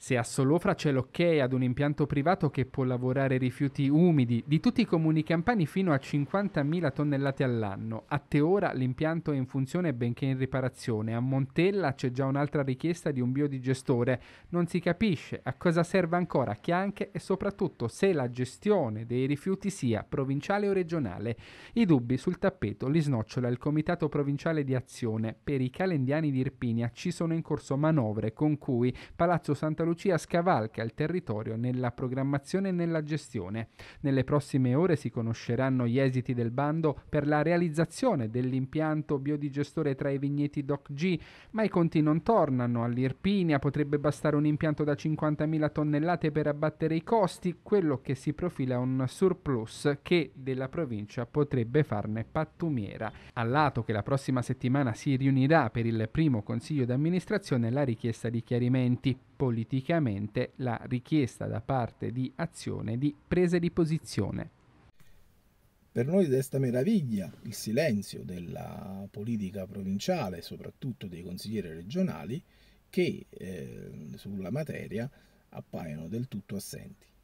Se a Solofra c'è l'ok ad un impianto privato che può lavorare rifiuti umidi di tutti i comuni campani fino a 50.000 tonnellate all'anno. A Teora l'impianto è in funzione benché in riparazione. A Montella c'è già un'altra richiesta di un biodigestore. Non si capisce a cosa serve ancora che anche e soprattutto se la gestione dei rifiuti sia provinciale o regionale. I dubbi sul tappeto li snocciola il Comitato Provinciale di Azione. Per i calendiani di Irpinia ci sono in corso manovre con cui Palazzo Santa Lucia scavalca il territorio nella programmazione e nella gestione. Nelle prossime ore si conosceranno gli esiti del bando per la realizzazione dell'impianto biodigestore tra i vigneti DOC G, ma i conti non tornano. All'Irpinia potrebbe bastare un impianto da 50.000 tonnellate per abbattere i costi, quello che si profila è un surplus che della provincia potrebbe farne pattumiera. Al lato che la prossima settimana si riunirà per il primo consiglio d'amministrazione la richiesta di chiarimenti politici specificamente la richiesta da parte di azione di prese di posizione. Per noi desta meraviglia il silenzio della politica provinciale, soprattutto dei consiglieri regionali, che eh, sulla materia appaiono del tutto assenti.